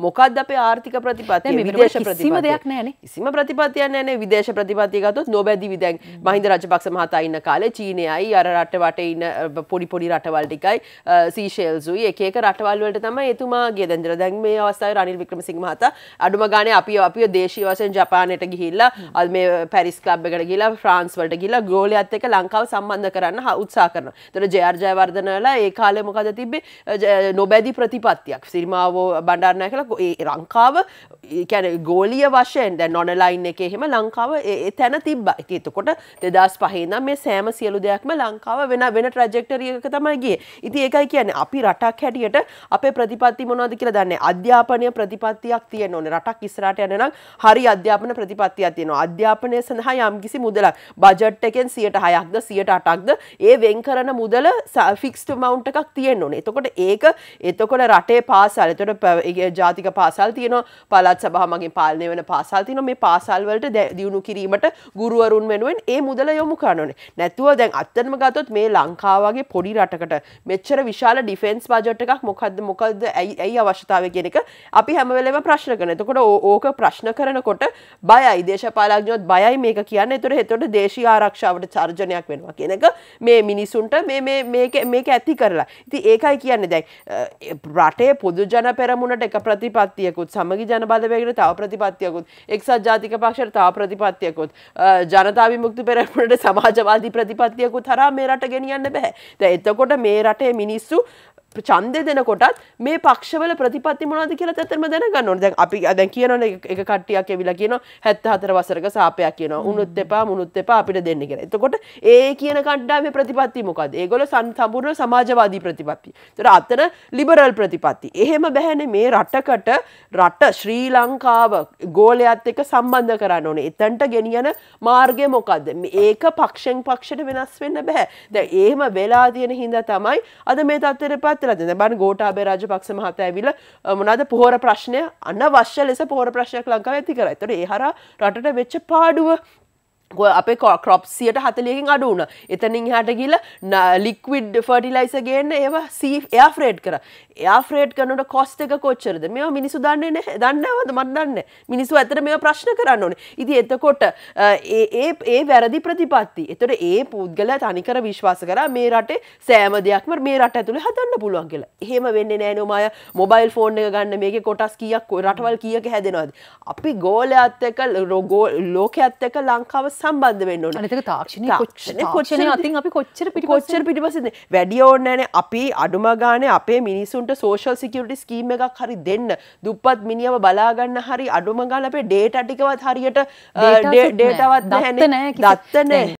මොකක්ද අපේ ආර්ථික ප්‍රතිපත්තිය විදේශ ප්‍රතිපත්තියම දෙයක් නැහැ කිසිම ප්‍රතිපත්තියක් නැහැ නේ විදේශ ප්‍රතිපත්තිය ගත්තොත් නොබැදිවි දැන් මහින්ද රාජපක්ෂ මහතා ඉන්න කාලේ චීනයයි අර රට වටේ ඉන්න පොඩි පොඩි රටවල් ටිකයි සීෂෙල්සුයි එක එක රටවල් වලට තමයි එතුමාගේ දැන් දර දැන් මේ අවස්ථාවේ රනිල් වික්‍රමසිංහ මහතා අඩුම ගානේ අපි අපිව දේශීය වශයෙන් ජපානයට ගිහිල්ලා අද මේ පැරිස් ක්ලබ් එකට ගිහිල්ලා ෆ්‍රාන්ස් වලට ගිහිල්ලා ගෝලයත් එක්ක ලංකාව සම්බන්ධ කරන්න උත්සාහ කරනවා. එතන ජයර් ජයවර්ධනලා ඒ කාලේ මොකද තිබ්බේ නොබැදි ප්‍රතිපත්තියක්. සිරිමාවෝ බණ්ඩාරනායකලා ලංකාව කැන ගෝලිය වශයෙන් දැ නොනලයින් එක එහෙම ලංකාව තැන තිබ්බ ඇතිතකොට දෙදස් පහහිනම් මේ සෑම සියලු දෙයක්ම ලංකාව වෙන වෙන ට්‍රජෙක්ටරියක තමයිගේ ඉති ඒකයි කියන්නේ අපි රටක් හැටියට අපේ ප්‍රතිපත්ති මොනවද කියලා දන්නේ අධ්‍යාපනය ප්‍රතිපත්තියක් තියෙන ඕනේ රටක් ඉස්සරහට යන නම් හරි අධ්‍යාපන ප්‍රතිපත්තියක් තියෙනවා අධ්‍යාපනය සඳහා යම්කිසි මුදලක් බජට් එකෙන් 106ක්ද 108ක්ද ඒ වෙන් කරන මුදල ෆික්ස්ඩ් amount එකක් තියෙන්න ඕනේ එතකොට ඒක එතකොට රටේ පාසල් එතකොට ජාතික පාසල් තියෙනවා පළාත් පළත් සබහ මගින් පාලනය වන පාසල් තින මේ පාසල්වලට දියුණු කිරීමට ගුරුවරුන් වෙනුවෙන් ඒ මුදල යොමු කරනනේ නැතුව දැන් අත්තනම ගතොත් මේ ලංකාවගේ පොඩි රටකට මෙච්චර විශාල ඩිෆෙන්ස් බජට් එකක් මොකක්ද මොකක්ද ඇයි අවශ්‍යතාව කියෙනෙක අපි හැමවෙලම ප්‍රශ්න කන එතකොට ඕක ප්‍රශ්න කරනකොට බයයි දේශපාලක්ඥොත් බයයි මේක කියන්න එතුර හෙතොට දේශී ආරක්ෂාවට චර්ජනයක් වෙනවා කියෙනක මේ මිනිසුන්ට මේක ඇති කරලා ඉති ඒකයි කියන්න දැයි රටේ පොදු ජන පෙරමුණට එක ප්‍රතිපත්තියකුත් සමගි ජනබල පාදවයකට තව ප්‍රතිපත්තියකුත් එක්සත් ජාතික පක්ෂයට තව ප්‍රතිපත්තියකුත් ජනතා විමුක්ති පෙරමුණට සමාජවාදී ප්‍රතිපත්තියකුත් හරහා මේ රට ගෙනියන්න බෑ. දැන් එතකොට මේ රටේ මිනිස්සු චන්දය දෙනකොටත් මේ පක්ෂවල ප්‍රතිපත්ති මොනද කියලා තැතරම දැනගන්න ඕන දැන් අපි දැන් කියනවනේ එක කට්ටියක් එවිලා කියනවා 74 වසරක සාපයක් කියනවා උණුත් එපා මුණුත් එපා අපිට දෙන්න කියලා. එතකොට ඒ කියන කණ්ඩායමේ ප්‍රතිපත්ති මොකද්ද? ඒගොල්ලෝ සම්පූර්ණ සමාජවාදී ප්‍රතිපත්ති. ඒතර අතන ලිබරල් ප්‍රතිපත්ති. එහෙම බැහැනේ මේ රටකට රට ශ්‍රී ලංකාව ගෝලයත් එක්ක සම්බන්ධ කරන්න ඕනේ. එතනට ගෙනියන මාර්ගය මොකද්ද? ඒක පක්ෂෙන් පක්ෂයට වෙනස් වෙන්න බෑ. දැන් එහෙම වෙලා තියෙන හින්දා තමයි අද මේ තත්ත්වෙටපත් පැවැත්වෙලා දෙන බන් ගෝටාබේ රාජපක්ෂ මහතා ඇවිල්ලා මොනවාද පොහොර ප්‍රශ්නය අනවශ්‍ය ලෙස පොහොර ප්‍රශ්නයක් ලංකාව ඇති කරා. ඒතකොට ඒ හරහා රටට වෙච්ච පාඩුව අපේ කොප් සියට හතලියකින් අඩුවන එතනින් හට ගිල ලික්විඩ් ෆර්ටිලයිස ගන්න ඒව එයා ෆ්‍රේඩ් කර එයා ෆ්‍රේඩ් කනට කොස්ට එක කොච්චරද මෙ මිනිසු දන්නේ නෑ දන්නවද මත්දන්න මිනිසු ඇතර මේ ප්‍රශ්න කරන්න ඕන ඉති එතකොට ඒ වැරදි ප්‍රතිපත්ති එතට ඒ පුද්ගල තනිකර විශ්වාස කර මේ රටේ සෑම දෙයක්ම මේ රට ඇතුළ හදන්න පුළුවන් කියලා එහෙම වෙන්න නෑනොමය මොබයිල් ෆෝන් එක ගන්න මේක කොටස් කියක් රටවල් කියක හැදෙනවාද අපි ගෝල ඇත්තක රෝගෝල් ලෝක ඇත්තක ලංකාව සම්බන්ධ වෙන්න ඕන අනතක තාක්ෂණ කොච්චන අතින් අපි කොච්චර පිටි කොච්චර පිටිපසද වැඩිය ඕන්නෑන අපි අඩුම ගාන අපේ මිනිසුන්ට සෝෂල් සිකියුටි ස්කීම් එකක් හරි දෙන්න දුප්පත් මිනිියව බලාගන්න හරි අඩුම ගාල අපේ ඩේට අටිකවත් හරියට ඩේටවත් දත්ත නෑ දත්ත නෑ